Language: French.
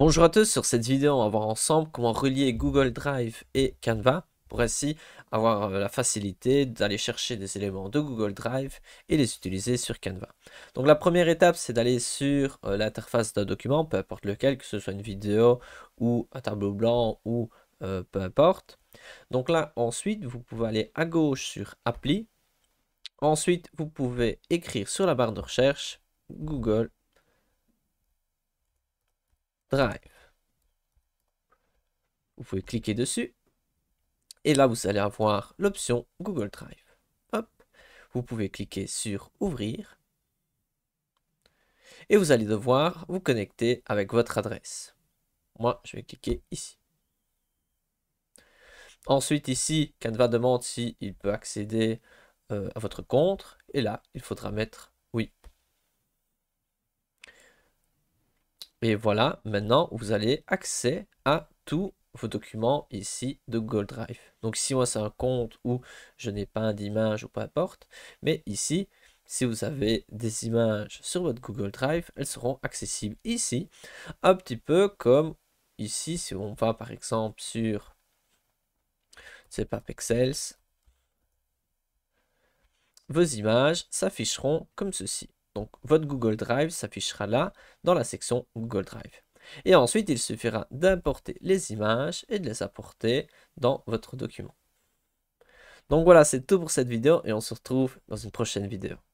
Bonjour à tous, sur cette vidéo on va voir ensemble comment relier Google Drive et Canva pour ainsi avoir euh, la facilité d'aller chercher des éléments de Google Drive et les utiliser sur Canva. Donc la première étape c'est d'aller sur euh, l'interface d'un document, peu importe lequel, que ce soit une vidéo ou un tableau blanc ou euh, peu importe. Donc là ensuite vous pouvez aller à gauche sur appli, ensuite vous pouvez écrire sur la barre de recherche Google Drive. Vous pouvez cliquer dessus. Et là, vous allez avoir l'option Google Drive. Hop. Vous pouvez cliquer sur Ouvrir. Et vous allez devoir vous connecter avec votre adresse. Moi, je vais cliquer ici. Ensuite, ici, Canva demande s'il il peut accéder euh, à votre compte. Et là, il faudra mettre oui. Et voilà, maintenant vous allez accès à tous vos documents ici de Google Drive. Donc si moi c'est un compte où je n'ai pas d'image ou peu importe, mais ici, si vous avez des images sur votre Google Drive, elles seront accessibles ici, un petit peu comme ici, si on va par exemple sur, c'est pas vos images s'afficheront comme ceci. Donc votre Google Drive s'affichera là dans la section Google Drive. Et ensuite, il suffira d'importer les images et de les apporter dans votre document. Donc voilà, c'est tout pour cette vidéo et on se retrouve dans une prochaine vidéo.